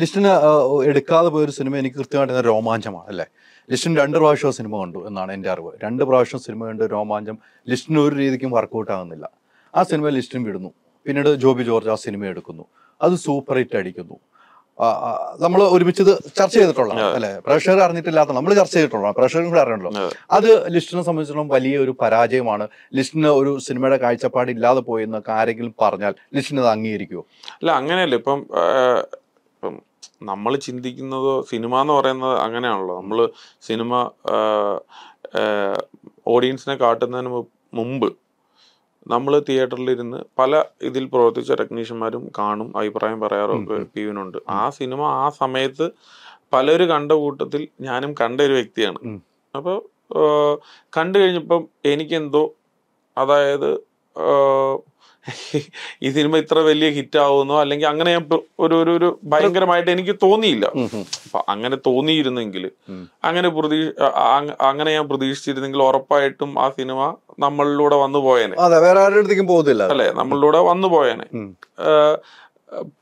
ലിസ്റ്റിന് എടുക്കാതെ പോയൊരു സിനിമ എനിക്ക് കൃത്യമായിട്ട് രോമാഞ്ചമാണ് അല്ലേ ലിസ്റ്റിന് രണ്ട് പ്രാവശ്യം സിനിമ കണ്ടു എന്നാണ് എൻ്റെ അറിവ് രണ്ട് പ്രാവശ്യം സിനിമ കണ്ട് രോമാഞ്ചം ലിസ്റ്റിന് ഒരു രീതിക്കും വർക്കൗട്ട് ആകുന്നില്ല ആ സിനിമ ലിസ്റ്റിൻ വിടുന്നു പിന്നീട് ജോബി ജോർജ് ആ സിനിമ എടുക്കുന്നു അത് സൂപ്പർ ഹിറ്റ് അടിക്കുന്നു നമ്മൾ ഒരുമിച്ച് ഇത് ചർച്ച ചെയ്തിട്ടുള്ള അല്ലെ പ്രഷർ അറിഞ്ഞിട്ടില്ലാത്ത നമ്മൾ ചർച്ച ചെയ്തിട്ടുള്ള പ്രഷറും കൂടെ അറിയണല്ലോ അത് ലിസ്റ്റിനെ സംബന്ധിച്ചിടത്തോളം വലിയ ഒരു പരാജയമാണ് ലിസ്റ്റിന് ഒരു സിനിമയുടെ കാഴ്ചപ്പാട് ഇല്ലാതെ പോയെന്നൊക്കെ ആരെങ്കിലും പറഞ്ഞാൽ ലിസ്റ്റിന് അത് അംഗീകരിക്കുമോ അല്ല അങ്ങനെയല്ല ഇപ്പം ഇപ്പം നമ്മൾ ചിന്തിക്കുന്നത് സിനിമ എന്ന് പറയുന്നത് അങ്ങനെയാണല്ലോ നമ്മൾ സിനിമ ഓഡിയൻസിനെ കാട്ടുന്നതിന് മുമ്പ് നമ്മൾ തിയേറ്ററിലിരുന്ന് പല ഇതിൽ പ്രവർത്തിച്ച ടെക്നീഷ്യന്മാരും കാണും അഭിപ്രായം പറയാറൊക്കെ പീവിനുണ്ട് ആ സിനിമ ആ സമയത്ത് പലരും കണ്ട കൂട്ടത്തിൽ ഞാനും കണ്ട ഒരു വ്യക്തിയാണ് അപ്പോൾ കണ്ടു കഴിഞ്ഞപ്പം എനിക്കെന്തോ അതായത് ഈ സിനിമ ഇത്ര വലിയ ഹിറ്റ് ആവുന്നോ അല്ലെങ്കിൽ അങ്ങനെ ഞാൻ ഒരു ഒരു ഒരു ഭയങ്കരമായിട്ട് എനിക്ക് തോന്നിയില്ല അപ്പൊ അങ്ങനെ തോന്നിയിരുന്നെങ്കിൽ അങ്ങനെ പ്രതീക്ഷ അങ്ങനെ ഞാൻ പ്രതീക്ഷിച്ചിരുന്നെങ്കിൽ ഉറപ്പായിട്ടും ആ സിനിമ നമ്മളിലൂടെ വന്നു പോയേനെ അതെ വേറെ ആരുടെ അടുത്തേക്കും പോകുന്നില്ല അല്ലെ നമ്മളിലൂടെ വന്നു പോയേനെ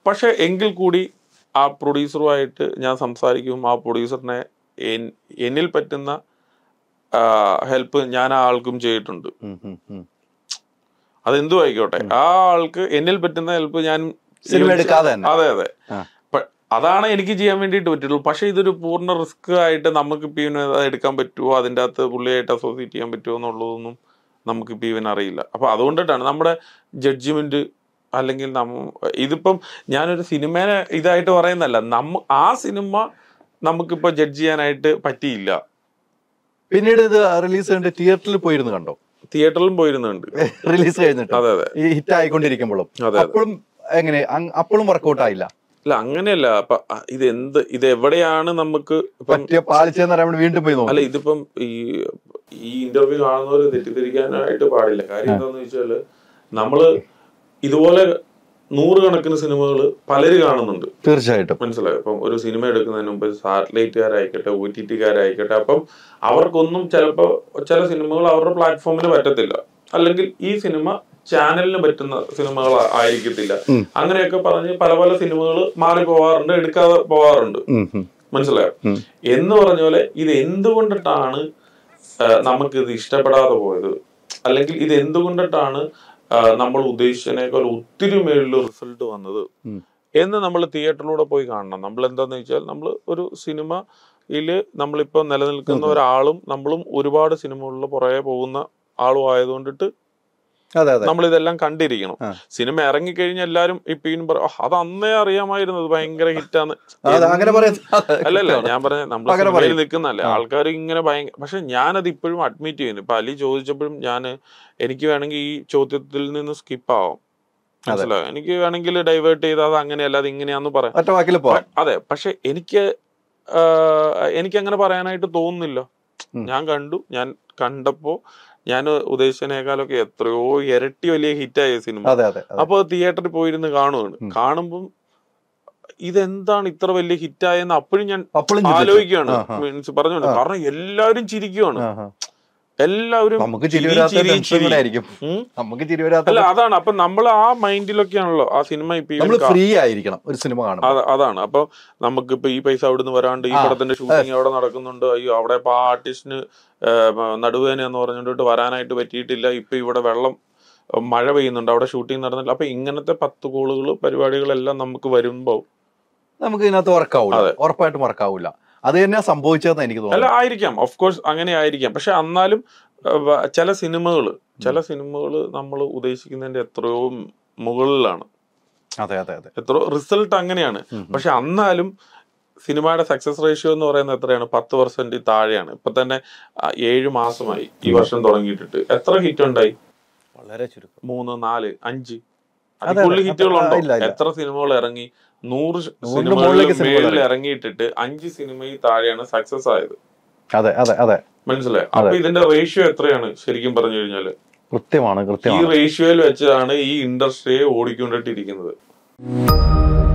പക്ഷെ എങ്കിൽ കൂടി ആ പ്രൊഡ്യൂസറുമായിട്ട് ഞാൻ സംസാരിക്കും ആ പ്രൊഡ്യൂസറിനെ എന്നിൽ പറ്റുന്ന ഹെൽപ്പ് ഞാൻ ആ ആൾക്കും ചെയ്തിട്ടുണ്ട് അതെന്തു ആയിക്കോട്ടെ ആ ആൾക്ക് എന്നിൽ പറ്റുന്ന ഹെൽപ്പ് ഞാൻ അതെ അതെ അതാണ് എനിക്ക് ചെയ്യാൻ വേണ്ടിയിട്ട് പറ്റുള്ളൂ പക്ഷെ ഇതൊരു പൂർണ്ണ റിസ്ക് ആയിട്ട് നമുക്ക് ഇപ്പം ഇവന് എടുക്കാൻ പറ്റുമോ അതിൻ്റെ അകത്ത് പുള്ളിയായിട്ട് അസോസിയേറ്റ് ചെയ്യാൻ പറ്റുമോ എന്നുള്ളതൊന്നും നമുക്ക് ഇപ്പം ഇവൻ അറിയില്ല അപ്പോൾ അതുകൊണ്ടിട്ടാണ് നമ്മുടെ ജഡ്ജ്മെന്റ് അല്ലെങ്കിൽ നമ്മ ഇതിപ്പം ഞാനൊരു സിനിമേനെ ഇതായിട്ട് പറയുന്നല്ല നമ്മ ആ സിനിമ നമുക്കിപ്പോ ജഡ്ജ് ചെയ്യാനായിട്ട് പറ്റിയില്ല പിന്നീട് ഇത് റിലീസ് ചെയ്യേണ്ട തിയേറ്ററിൽ പോയിരുന്നു കണ്ടോ തിയേറ്ററിലും പോയിരുന്നുണ്ട് റിലീസ് കഴിഞ്ഞിട്ട് അതെ അതെ ഹിറ്റ് ആയിക്കൊണ്ടിരിക്കുമ്പോഴും അപ്പോഴും എങ്ങനെ അപ്പോഴും വർക്കൗട്ട് ആയില്ല അല്ല അങ്ങനെയല്ല അപ്പൊ ഇത് എന്ത് ഇത് എവിടെയാണ് നമുക്ക് വീണ്ടും പോയി അല്ല ഇതിപ്പം ഈ ഈ ഇന്റർവ്യൂ കാണുന്നവർ തെറ്റിദ്ധരിക്കാനായിട്ട് പാടില്ല കാര്യം എന്താന്ന് വെച്ചാല് നമ്മള് ഇതുപോലെ നൂറുകണക്കിന് സിനിമകൾ പലരും കാണുന്നുണ്ട് തീർച്ചയായിട്ടും മനസ്സിലായി അപ്പം ഒരു സിനിമ എടുക്കുന്നതിന് മുമ്പ് സാറ്റലൈറ്റുകാരായിക്കോട്ടെ ഒ ടി ടിക്കാരായിക്കോട്ടെ അപ്പം അവർക്കൊന്നും ചിലപ്പോൾ ചില സിനിമകൾ അവരുടെ പ്ലാറ്റ്ഫോമിന് പറ്റത്തില്ല അല്ലെങ്കിൽ ഈ സിനിമ ചാനലിന് പറ്റുന്ന സിനിമകൾ ആയിരിക്കത്തില്ല അങ്ങനെയൊക്കെ പറഞ്ഞ് പല പല സിനിമകൾ മാറി പോവാറുണ്ട് എടുക്കാതെ പോവാറുണ്ട് മനസ്സിലായോ എന്ന് പറഞ്ഞ പോലെ ഇത് എന്തുകൊണ്ടിട്ടാണ് ഇത് ഇഷ്ടപ്പെടാതെ പോയത് അല്ലെങ്കിൽ ഇത് എന്തുകൊണ്ടിട്ടാണ് നമ്മൾ ഉദ്ദേശിച്ചതിനേക്കാൾ ഒത്തിരി മേളിൽ റിസൾട്ട് വന്നത് എന്ന് നമ്മൾ തിയേറ്ററിലൂടെ പോയി കാണണം നമ്മൾ എന്താന്ന് വെച്ചാൽ നമ്മൾ ഒരു സിനിമയിൽ നമ്മളിപ്പോ നിലനിൽക്കുന്ന ഒരാളും നമ്മളും ഒരുപാട് സിനിമകളിൽ പുറകെ പോകുന്ന ആളും ആയതുകൊണ്ടിട്ട് നമ്മൾ ഇതെല്ലാം കണ്ടിരിക്കണം സിനിമ ഇറങ്ങിക്കഴിഞ്ഞാൽ എല്ലാരും ഇപ്പം പറയും അത് അന്നേ അറിയാമായിരുന്നു ഭയങ്കര ഹിറ്റാന്ന് അല്ലല്ല ഞാൻ പറഞ്ഞ നമ്മൾ നിൽക്കുന്നല്ലേ ആൾക്കാർ ഇങ്ങനെ ഭയങ്കര പക്ഷെ ഞാനത് ഇപ്പോഴും അഡ്മിറ്റ് ചെയ്യുന്നു ഇപ്പൊ അലി ചോദിച്ചപ്പോഴും ഞാൻ എനിക്ക് വേണമെങ്കിൽ ഈ ചോദ്യത്തിൽ നിന്ന് സ്കിപ്പ് ആവാം മനസ്സിലാവും എനിക്ക് വേണമെങ്കിൽ ഡൈവേർട്ട് ചെയ്ത് അത് അത് ഇങ്ങനെയാന്ന് പറയാം അതെ പക്ഷെ എനിക്ക് എനിക്ക് അങ്ങനെ പറയാനായിട്ട് തോന്നുന്നില്ല ഞാൻ കണ്ടു ഞാൻ കണ്ടപ്പോൾ ഞാൻ ഉദ്ദേശിച്ചതിനേക്കാളൊക്കെ എത്രയോ ഇരട്ടി വലിയ ഹിറ്റായ സിനിമ അപ്പോൾ തിയേറ്ററിൽ പോയിരുന്ന് കാണുവാണ് കാണുമ്പം ഇതെന്താണ് ഇത്ര വലിയ ഹിറ്റായെന്ന് അപ്പോഴും ഞാൻ ആലോചിക്കുകയാണ് മീൻസ് പറഞ്ഞോണ്ട് കാരണം എല്ലാവരും ചിരിക്കുവാണ് എല്ലാവരും നമുക്ക് നമുക്ക് അല്ല അതാണ് അപ്പൊ നമ്മൾ ആ മൈൻഡിലൊക്കെയാണല്ലോ ആ സിനിമ ഫ്രീ ആയിരിക്കണം ഒരു സിനിമ അതാണ് അപ്പൊ ഇപ്പൊ ഈ പൈസ അവിടെ നിന്ന് വരാണ്ട് ഈ പടത്തിന്റെ ഷൂട്ടിംഗ് അവിടെ നടക്കുന്നുണ്ട് അയ്യോ അവിടെ ഇപ്പൊ ആർട്ടിസ്റ്റിന് നടുവേന എന്ന് പറഞ്ഞുകൊണ്ട് വരാനായിട്ട് പറ്റിയിട്ടില്ല ഇപ്പൊ ഇവിടെ വെള്ളം മഴ പെയ്യുന്നുണ്ട് അവിടെ ഷൂട്ടിംഗ് നടന്നില്ല അപ്പൊ ഇങ്ങനത്തെ പത്ത് കോളുകൾ പരിപാടികളെല്ലാം നമുക്ക് വരുമ്പോ നമുക്ക് ഇതിനകത്ത് വർക്കാവില്ല ഉറപ്പായിട്ടും ഉറക്കാവൂല അത് തന്നെ സംഭവിച്ചതെന്ന് എനിക്ക് തോന്നുന്നു അല്ല ആയിരിക്കാം ഓഫ് കോഴ്സ് അങ്ങനെ ആയിരിക്കാം പക്ഷെ എന്നാലും ചില സിനിമകൾ ചില സിനിമകൾ നമ്മൾ ഉദ്ദേശിക്കുന്നതിന്റെ എത്രയോ മുകളിലാണ് അതെ അതെ അതെ എത്ര റിസൾട്ട് അങ്ങനെയാണ് പക്ഷെ എന്നാലും സിനിമയുടെ സക്സസ് റേഷ്യോ എന്ന് പറയുന്നത് എത്രയാണ് പത്ത് പെർസെന്റ് താഴെയാണ് ഇപ്പൊ തന്നെ ഏഴ് മാസമായി ഈ വർഷം തുടങ്ങിയിട്ടിട്ട് എത്ര ഹിറ്റ് ഉണ്ടായി വളരെ ചുരുക്കം മൂന്ന് നാല് അഞ്ച് ഹിറ്റുകൾ ഹിറ്റുകളുണ്ടോ എത്ര സിനിമകൾ ഇറങ്ങി നൂറ് സിനിമകളിൽ ഇറങ്ങിയിട്ടിട്ട് അഞ്ച് സിനിമയിൽ താഴെയാണ് സക്സസ് ആയത് അതെ അതെ അതെ മനസ്സിലായി അപ്പൊ ഇതിന്റെ റേഷ്യോ എത്രയാണ് ശരിക്കും പറഞ്ഞു കഴിഞ്ഞാല് കൃത്യമാണ് കൃത്യമാണ് ഈ റേഷ്യോയിൽ വെച്ചാണ് ഈ ഇൻഡസ്ട്രിയെ ഓടിക്കൊണ്ടിട്ടിരിക്കുന്നത്